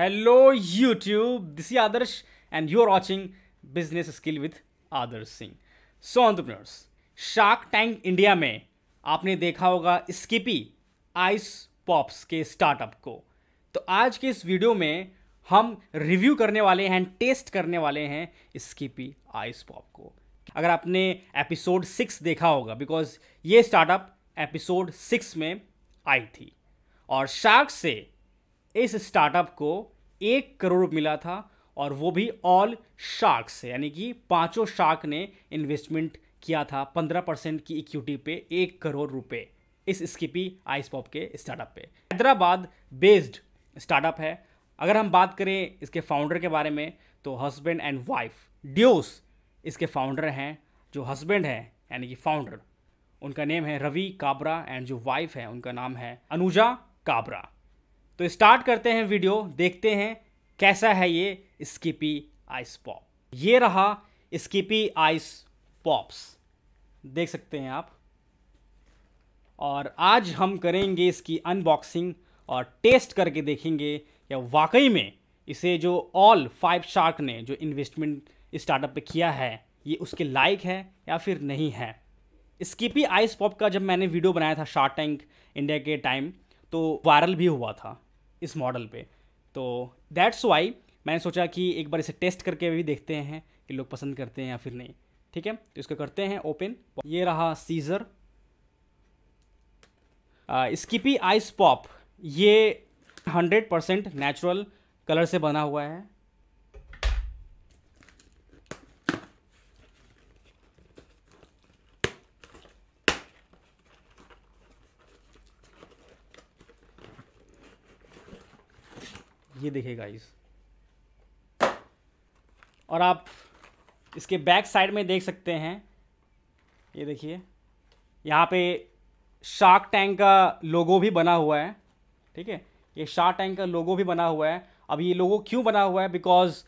Hello YouTube this Adarsh and you are watching business skill with Adarsh Singh so entrepreneurs Shark Tank India में आपने देखा होगा Skippi ice pops के startup को तो आज के इस वीडियो में हम रिव्यू करने वाले हैं टेस्ट करने वाले हैं स्किपी आइस पॉप को अगर आपने एपिसोड सिक्स देखा होगा बिकॉज ये स्टार्टअप एपिसोड सिक्स में आई थी और शार्क से इस स्टार्टअप को एक करोड़ मिला था और वो भी ऑल शार्क से यानी कि पांचों शार्क ने इन्वेस्टमेंट किया था पंद्रह परसेंट की इक्विटी पे एक करोड़ रुपए इस स्कीपी आइस पॉप के स्टार्टअप पे हैदराबाद बेस्ड स्टार्टअप है अगर हम बात करें इसके फाउंडर के बारे में तो हस्बैंड एंड वाइफ ड्योस इसके फाउंडर हैं जो हस्बैंड हैं यानी कि फाउंडर उनका नेम है रवि काबरा एंड जो वाइफ है उनका नाम है अनुजा काबरा तो स्टार्ट करते हैं वीडियो देखते हैं कैसा है ये स्कीपी आइस पॉप ये रहा स्कीपी आइस पॉप्स देख सकते हैं आप और आज हम करेंगे इसकी अनबॉक्सिंग और टेस्ट करके देखेंगे या वाकई में इसे जो ऑल फाइव शार्क ने जो इन्वेस्टमेंट स्टार्टअप पे किया है ये उसके लायक है या फिर नहीं है स्कीपी आइस पॉप का जब मैंने वीडियो बनाया था शार्क टैंक इंडिया के टाइम तो वायरल भी हुआ था इस मॉडल पे तो दैट्स वाई मैंने सोचा कि एक बार इसे टेस्ट करके भी देखते हैं कि लोग पसंद करते हैं या फिर नहीं ठीक है तो इसको करते हैं ओपन ये रहा सीज़र स्कीपी आइस पॉप ये हंड्रेड परसेंट नेचुरल कलर से बना हुआ है ये देखिए गाइस और आप इसके बैक साइड में देख सकते हैं ये देखिए यहाँ पे शार्क टैंक का लोगो भी बना हुआ है ठीक है ये शार्क टैंक का लोगो भी बना हुआ है अब ये लोगो क्यों बना हुआ है बिकॉज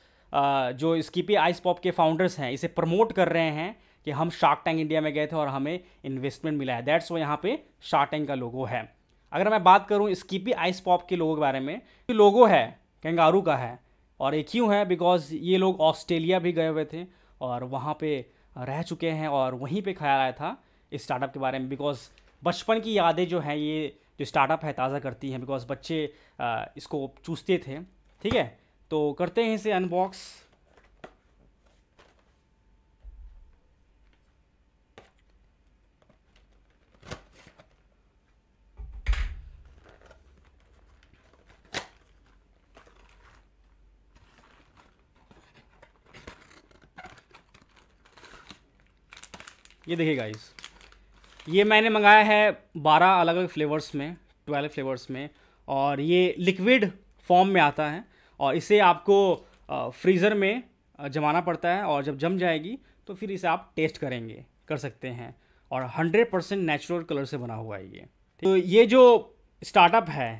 जो स्कीपी आइस पॉप के फाउंडर्स हैं इसे प्रमोट कर रहे हैं कि हम शार्क टैंक इंडिया में गए थे और हमें इन्वेस्टमेंट मिला है दैट्स वो यहाँ पे शार्क टैंक का लोगो है अगर मैं बात करूँ स्कीपी आइस पॉप के लोगों के बारे में लोगो तो है कंगारू का है और ये क्यों है बिकॉज ये लोग ऑस्ट्रेलिया भी गए हुए थे और वहाँ पे रह चुके हैं और वहीं पे ख्याल आया था इस स्टार्टअप के बारे में बिकॉज बचपन की यादें जो हैं ये जो स्टार्टअप है ताज़ा करती हैं बिकॉज बच्चे इसको चूसते थे ठीक है तो करते हैं इसे अनबॉक्स ये देखिए गाइस ये मैंने मंगाया है बारह अलग अलग फ्लेवर्स में ट्वेल्व फ्लेवर्स में और ये लिक्विड फॉर्म में आता है और इसे आपको फ्रीज़र में जमाना पड़ता है और जब जम जाएगी तो फिर इसे आप टेस्ट करेंगे कर सकते हैं और 100 परसेंट नेचुरल कलर से बना हुआ है ये तो ये जो स्टार्टअप है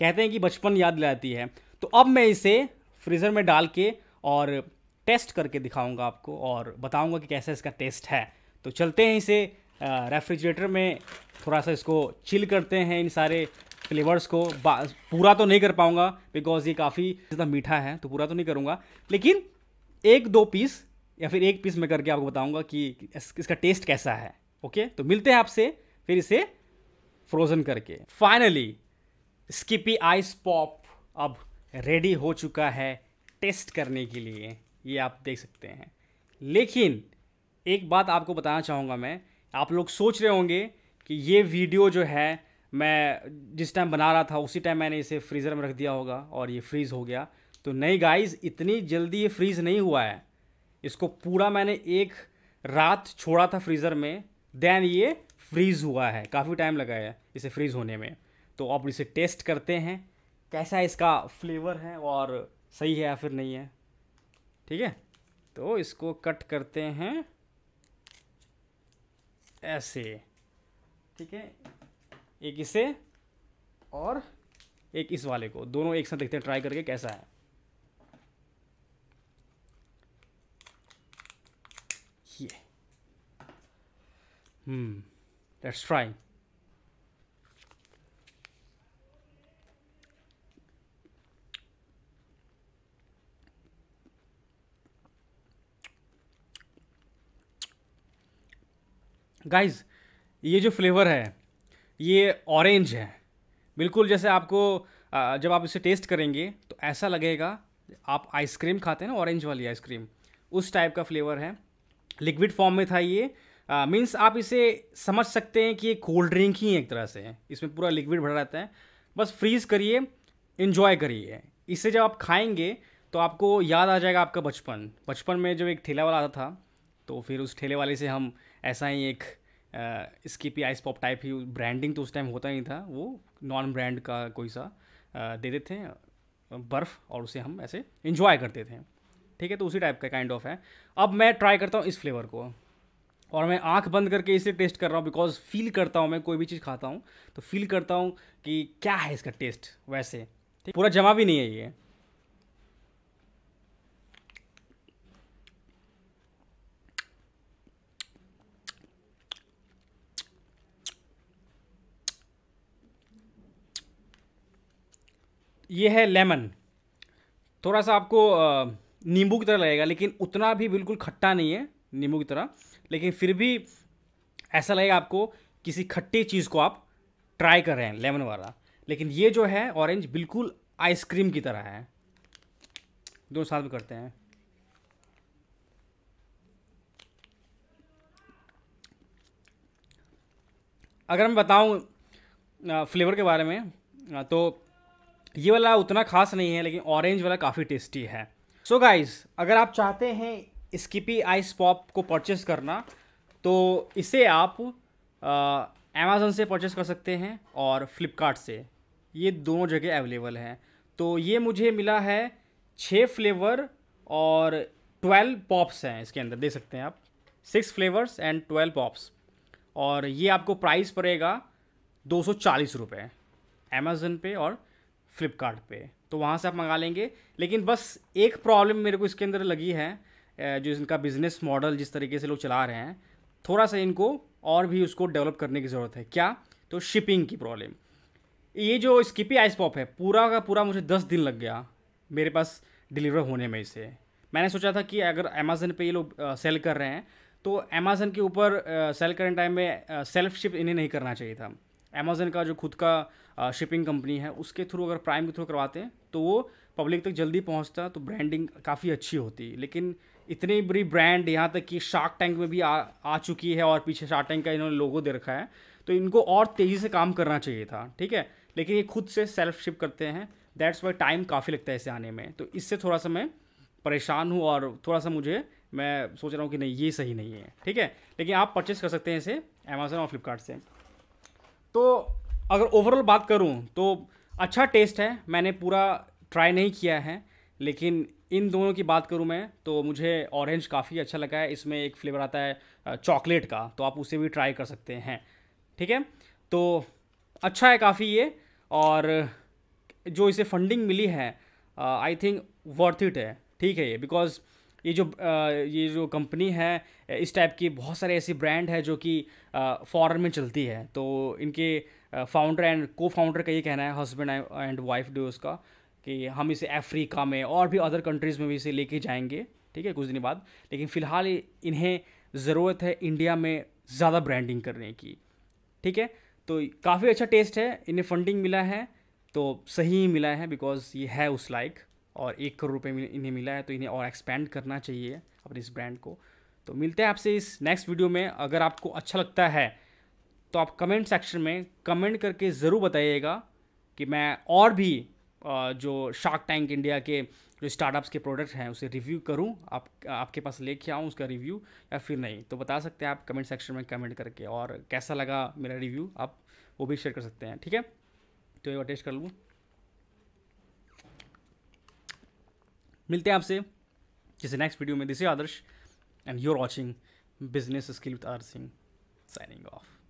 कहते हैं कि बचपन याद लाती है तो अब मैं इसे फ्रीज़र में डाल के और टेस्ट करके दिखाऊंगा आपको और बताऊंगा कि कैसा इसका टेस्ट है तो चलते हैं इसे रेफ्रिजरेटर में थोड़ा सा इसको चिल करते हैं इन सारे फ्लेवर्स को पूरा तो नहीं कर पाऊँगा बिकॉज ये काफ़ी ज़्यादा मीठा है तो पूरा तो नहीं करूँगा लेकिन एक दो पीस या फिर एक पीस मैं करके आपको बताऊँगा कि इसका टेस्ट कैसा है ओके तो मिलते हैं आपसे फिर इसे फ्रोज़न करके फाइनली स्किपी आइस पॉप अब रेडी हो चुका है टेस्ट करने के लिए ये आप देख सकते हैं लेकिन एक बात आपको बताना चाहूँगा मैं आप लोग सोच रहे होंगे कि ये वीडियो जो है मैं जिस टाइम बना रहा था उसी टाइम मैंने इसे फ्रीज़र में रख दिया होगा और ये फ्रीज़ हो गया तो नहीं गाइस इतनी जल्दी ये फ्रीज़ नहीं हुआ है इसको पूरा मैंने एक रात छोड़ा था फ्रीज़र में देन ये फ्रीज़ हुआ है काफ़ी टाइम लगा है इसे फ्रीज़ होने में तो आप इसे टेस्ट करते हैं कैसा इसका फ्लेवर है और सही है या फिर नहीं है ठीक है तो इसको कट करते हैं ऐसे ठीक है एक इसे और एक इस वाले को दोनों एक साथ देखते हैं ट्राई करके कैसा है ये हम्म लेट्स ट्राई गाइज ये जो फ्लेवर है ये ऑरेंज है बिल्कुल जैसे आपको जब आप इसे टेस्ट करेंगे तो ऐसा लगेगा आप आइसक्रीम खाते हैं ना ऑरेंज वाली आइसक्रीम उस टाइप का फ्लेवर है लिक्विड फॉर्म में था ये मीन्स आप इसे समझ सकते हैं कि ये कोल्ड ड्रिंक ही है एक तरह से इसमें पूरा लिक्विड भरा रहता है बस फ्रीज़ करिए इन्जॉय करिए इसे जब आप खाएंगे तो आपको याद आ जाएगा आपका बचपन बचपन में जब एक ठेला वाला आता था तो फिर उस ठेले वाले से हम ऐसा ही एक स्कीपी आइस पॉप टाइप ही ब्रांडिंग तो उस टाइम होता ही था वो नॉन ब्रांड का कोई सा देते थे बर्फ़ और उसे हम ऐसे इन्जॉय करते थे ठीक है तो उसी टाइप का काइंड ऑफ है अब मैं ट्राई करता हूँ इस फ्लेवर को और मैं आंख बंद करके इसे टेस्ट कर रहा हूँ बिकॉज फील करता हूँ मैं कोई भी चीज़ खाता हूँ तो फील करता हूँ कि क्या है इसका टेस्ट वैसे ठीक पूरा जमा भी नहीं है ये ये है लेमन थोड़ा सा आपको नींबू की तरह लगेगा लेकिन उतना भी बिल्कुल खट्टा नहीं है नींबू की तरह लेकिन फिर भी ऐसा लगेगा आपको किसी खट्टी चीज़ को आप ट्राई कर रहे हैं लेमन वाला लेकिन ये जो है ऑरेंज बिल्कुल आइसक्रीम की तरह है दो साल में करते हैं अगर मैं बताऊं फ्लेवर के बारे में तो ये वाला उतना खास नहीं है लेकिन ऑरेंज वाला काफ़ी टेस्टी है सो so गाइज अगर आप चाहते हैं स्किपी आइस पॉप को परचेस करना तो इसे आप अमेज़ोन से परचेस कर सकते हैं और फ्लिपकार्ट से ये दोनों जगह अवेलेबल हैं तो ये मुझे मिला है छः फ्लेवर और ट्वेल्व पॉप्स हैं इसके अंदर दे सकते हैं आप six flavours and twelve pops और ये आपको प्राइस पड़ेगा दो सौ चालीस रुपये अमेज़न पे और फ्लिपकार्ट पे तो वहाँ से आप मंगा लेंगे लेकिन बस एक प्रॉब्लम मेरे को इसके अंदर लगी है जो इनका बिज़नेस मॉडल जिस तरीके से लोग चला रहे हैं थोड़ा सा इनको और भी उसको डेवलप करने की ज़रूरत है क्या तो शिपिंग की प्रॉब्लम ये जो स्किपी आइस पॉप है पूरा का पूरा मुझे दस दिन लग गया मेरे पास डिलीवर होने में इसे मैंने सोचा था कि अगर अमेज़न पे ये लोग सेल कर रहे हैं तो अमेज़न के ऊपर सेल करने टाइम में सेल्फ शिप इन्हें नहीं करना चाहिए था अमेज़न का जो खुद का शिपिंग कंपनी है उसके थ्रू अगर प्राइम के थ्रू करवाते हैं तो वो पब्लिक तक जल्दी पहुंचता तो ब्रांडिंग काफ़ी अच्छी होती लेकिन इतनी बड़ी ब्रांड यहाँ तक कि शार्क टैंक में भी आ, आ चुकी है और पीछे शार्क टैंक का इन्होंने लोगो दे रखा है तो इनको और तेज़ी से काम करना चाहिए था ठीक है लेकिन ये खुद से सेल्फ शिप करते हैं दैट्स वाई टाइम काफ़ी लगता है इसे आने में तो इससे थोड़ा सा मैं परेशान हूँ और थोड़ा सा मुझे मैं सोच रहा हूँ कि नहीं ये सही नहीं है ठीक है लेकिन आप परचेस कर सकते हैं इसे अमेजन और फ्लिपकार्ट से तो अगर ओवरऑल बात करूँ तो अच्छा टेस्ट है मैंने पूरा ट्राई नहीं किया है लेकिन इन दोनों की बात करूँ मैं तो मुझे ऑरेंज काफ़ी अच्छा लगा है इसमें एक फ्लेवर आता है चॉकलेट का तो आप उसे भी ट्राई कर सकते हैं ठीक है तो अच्छा है काफ़ी ये और जो इसे फंडिंग मिली है आई थिंक वर्थ इट है ठीक है ये बिकॉज़ ये जो ये जो कंपनी है इस टाइप की बहुत सारे ऐसी ब्रांड है जो कि फॉरेन में चलती है तो इनके फाउंडर एंड को फाउंडर का ये कहना है हस्बैंड एंड वाइफ डे उसका कि हम इसे अफ्रीका में और भी अदर कंट्रीज़ में भी इसे लेके जाएंगे ठीक है कुछ दिन बाद लेकिन फ़िलहाल इन्हें ज़रूरत है इंडिया में ज़्यादा ब्रांडिंग करने की ठीक है तो काफ़ी अच्छा टेस्ट है इन्हें फंडिंग मिला है तो सही ही मिला है बिकॉज़ ये है उस like. और एक करोड़ रुपये इन्हें मिला है तो इन्हें और एक्सपेंड करना चाहिए अपने इस ब्रांड को तो मिलते हैं आपसे इस नेक्स्ट वीडियो में अगर आपको अच्छा लगता है तो आप कमेंट सेक्शन में कमेंट करके ज़रूर बताइएगा कि मैं और भी जो शार्क टैंक इंडिया के जो स्टार्टअप्स के प्रोडक्ट हैं उसे रिव्यू करूं आप आपके पास लेके आऊं उसका रिव्यू या फिर नहीं तो बता सकते हैं आप कमेंट सेक्शन में कमेंट करके और कैसा लगा मेरा रिव्यू आप वो भी शेयर कर सकते हैं ठीक है तो ये टेस्ट कर लूँ मिलते हैं आपसे किसी नेक्स्ट वीडियो में this Adarsh and you're watching business skill with R Singh signing of